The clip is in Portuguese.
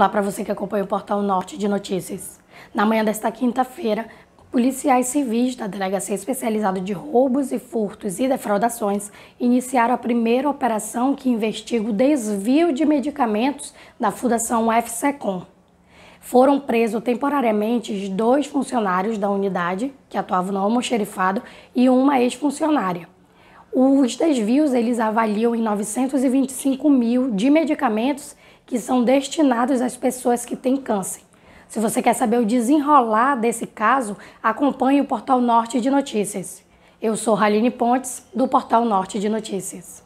Olá para você que acompanha o Portal Norte de Notícias. Na manhã desta quinta-feira, policiais civis da Delegacia Especializada de Roubos e Furtos e Defraudações iniciaram a primeira operação que investiga o desvio de medicamentos da Fundação FSECOM. Foram presos temporariamente dois funcionários da unidade, que atuavam no almoxerifado, e uma ex-funcionária. Os desvios eles avaliam em 925 mil de medicamentos que são destinados às pessoas que têm câncer. Se você quer saber o desenrolar desse caso, acompanhe o Portal Norte de Notícias. Eu sou Raline Pontes, do Portal Norte de Notícias.